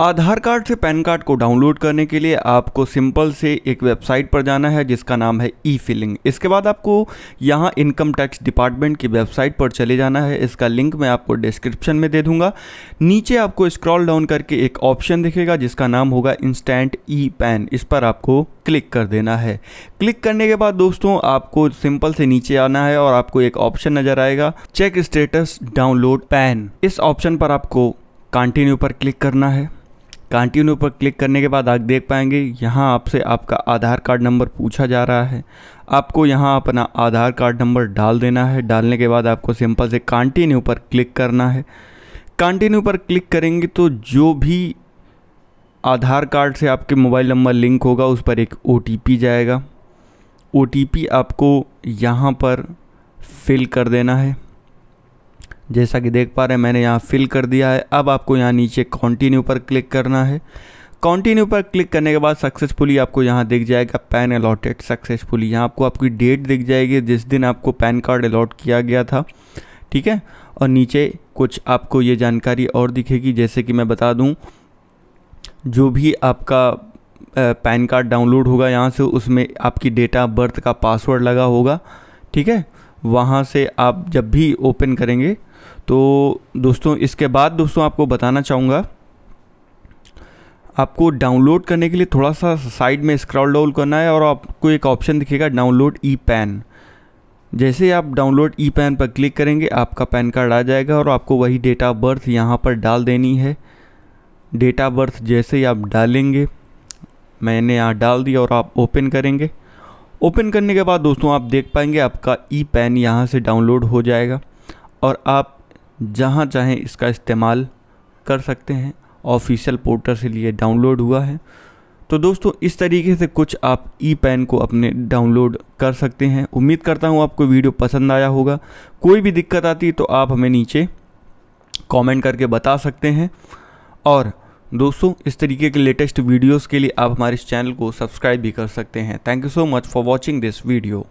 आधार card से PAN card को download करने के लिए आपको सिंपल से एक वेबसाइट पर जाना है जिसका नाम है ई फिलिंग इसके बाद आपको यहाँ इनकम टैक्स डिपार्टमेंट की वेबसाइट पर चले जाना है इसका लिंक मैं आपको डिस्क्रिप्शन में दे दूंगा नीचे आपको स्क्रॉल डाउन करके एक ऑप्शन दिखेगा जिसका नाम होगा इंस्टेंट ई पैन इस पर आपको क्लिक कर देना है क्लिक करने के बाद दोस्तों आपको सिंपल से नीचे आना है और आपको एक ऑप्शन नज़र आएगा चेक स्टेटस डाउनलोड पैन इस ऑप्शन पर आपको कंटिन्यू पर क्लिक करना है कंटिन्यू पर क्लिक करने के बाद आप देख पाएंगे यहाँ आपसे आपका आधार कार्ड नंबर पूछा जा रहा है आपको यहाँ अपना आधार कार्ड नंबर डाल देना है डालने के बाद आपको सिंपल से कंटिन्यू पर क्लिक करना है कंटिन्यू पर क्लिक करेंगे तो जो भी आधार कार्ड से आपके मोबाइल नंबर लिंक होगा उस पर एक ओ जाएगा ओ आपको यहाँ पर फिल कर देना है जैसा कि देख पा रहे हैं मैंने यहाँ फिल कर दिया है अब आपको यहाँ नीचे कॉन्टिन्यू पर क्लिक करना है कॉन्टिन्यू पर क्लिक करने के बाद सक्सेसफुली आपको यहाँ दिख जाएगा पैन अलॉटेड सक्सेसफुली यहाँ आपको आपकी डेट दिख जाएगी जिस दिन आपको पैन कार्ड अलॉट किया गया था ठीक है और नीचे कुछ आपको ये जानकारी और दिखेगी जैसे कि मैं बता दूँ जो भी आपका पैन कार्ड डाउनलोड होगा यहाँ से उसमें आपकी डेटा बर्थ का पासवर्ड लगा होगा ठीक है वहाँ से आप जब भी ओपन करेंगे तो दोस्तों इसके बाद दोस्तों आपको बताना चाहूँगा आपको डाउनलोड करने के लिए थोड़ा सा साइड में स्क्रॉल डाउन करना है और आपको एक ऑप्शन दिखेगा डाउनलोड ई पैन जैसे ही आप डाउनलोड ई पैन पर क्लिक करेंगे आपका पैन कार्ड आ जाएगा और आपको वही डेट ऑफ बर्थ यहाँ पर डाल देनी है डेट ऑफ बर्थ जैसे ही आप डालेंगे मैंने यहाँ डाल दिया और आप ओपन करेंगे ओपन करने के बाद दोस्तों आप देख पाएंगे आपका ई पैन यहाँ से डाउनलोड हो जाएगा और आप जहाँ चाहें इसका इस्तेमाल कर सकते हैं ऑफिशियल पोर्टल से लिए डाउनलोड हुआ है तो दोस्तों इस तरीके से कुछ आप ई पैन को अपने डाउनलोड कर सकते हैं उम्मीद करता हूँ आपको वीडियो पसंद आया होगा कोई भी दिक्कत आती तो आप हमें नीचे कमेंट करके बता सकते हैं और दोस्तों इस तरीके के लेटेस्ट वीडियोस के लिए आप हमारे इस चैनल को सब्सक्राइब भी कर सकते हैं thank you so much for watching this video